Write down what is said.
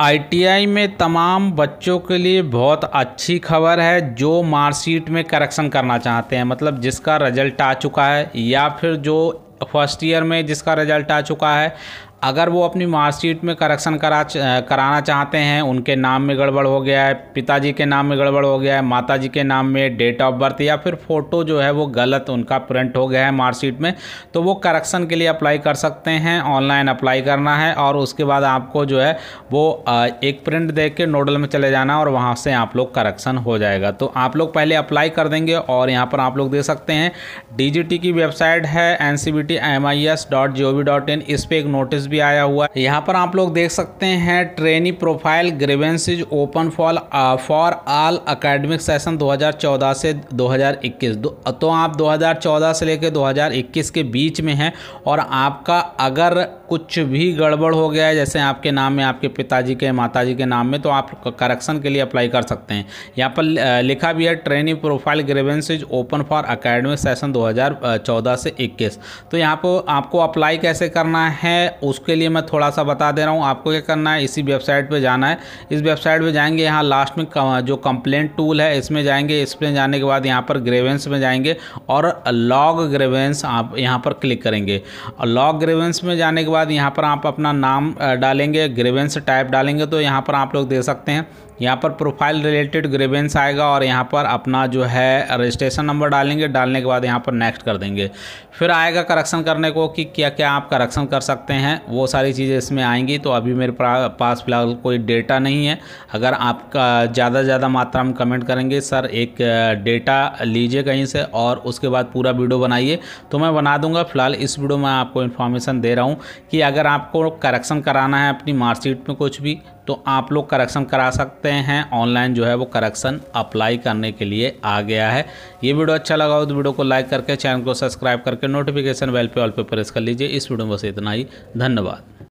ITI में तमाम बच्चों के लिए बहुत अच्छी खबर है जो मार्कशीट में करेक्शन करना चाहते हैं मतलब जिसका रिजल्ट आ चुका है या फिर जो फर्स्ट ईयर में जिसका रिजल्ट आ चुका है अगर वो अपनी मार्कशीट में करेक्शन करा कराना चाहते हैं उनके नाम में गड़बड़ हो गया है पिताजी के नाम में गड़बड़ हो गया है माताजी के नाम में डेट ऑफ बर्थ या फिर फ़ोटो जो है वो गलत उनका प्रिंट हो गया है मार्कशीट में तो वो करेक्शन के लिए अप्लाई कर सकते हैं ऑनलाइन अप्लाई करना है और उसके बाद आपको जो है वो एक प्रिंट देख के नोडल में चले जाना और वहाँ से आप लोग करेक्शन हो जाएगा तो आप लोग पहले अप्लाई कर देंगे और यहाँ पर आप लोग देख सकते हैं डी की वेबसाइट है N C B T M I S dot G O V dot in इस पर एक नोटिस भी आया हुआ है यहाँ पर आप लोग देख सकते हैं trainee profile grievances open for for all academic session 2014 से 2021 तो आप 2014 से लेकर 2021 के बीच में हैं और आपका अगर कुछ भी गड़बड़ हो गया है जैसे आपके नाम में आपके पिताजी के माता के नाम में तो आप करेक्शन के लिए अप्लाई कर सकते हैं यहाँ पर uh, लिखा भी है trainee profile grievances open for academic session 2014 से 21 तो यहाँ पर आपको अप्लाई कैसे करना है उस उसके लिए मैं थोड़ा सा बता दे रहा हूँ आपको क्या करना है इसी वेबसाइट पर जाना है इस वेबसाइट पर जाएंगे यहाँ लास्ट में जो कंप्लेंट टूल है इसमें जाएंगे इसमें जाने के बाद यहाँ पर ग्रेवेंस में जाएंगे और लॉग ग्रेवेंस आप यहाँ पर क्लिक करेंगे और लॉग ग्रेवेंस में जाने के बाद यहाँ पर आप अपना नाम डालेंगे ग्रेवेंस टाइप डालेंगे तो यहाँ पर आप लोग देख सकते हैं यहाँ पर प्रोफाइल रिलेटेड ग्रेवेंस आएगा और यहाँ पर अपना जो है रजिस्ट्रेशन नंबर डालेंगे डालने के बाद यहाँ पर नेक्स्ट कर देंगे फिर आएगा करेक्शन करने को कि क्या क्या आप करेक्शन कर सकते हैं वो सारी चीज़ें इसमें आएंगी तो अभी मेरे पास फिलहाल कोई डेटा नहीं है अगर आपका ज़्यादा से ज़्यादा मात्रा में कमेंट करेंगे सर एक डेटा लीजिए कहीं से और उस उसके बाद पूरा वीडियो बनाइए तो मैं बना दूंगा फिलहाल इस वीडियो में आपको इन्फॉर्मेशन दे रहा हूँ कि अगर आपको करेक्शन कराना है अपनी मार्कशीट में कुछ भी तो आप लोग करेक्शन करा सकते हैं ऑनलाइन जो है वो करेक्शन अप्लाई करने के लिए आ गया है ये वीडियो अच्छा लगा हो तो वीडियो को लाइक करके चैनल को सब्सक्राइब करके नोटिफिकेशन बेल पे ऑल पे प्रेस कर लीजिए इस वीडियो में बस इतना ही धन्यवाद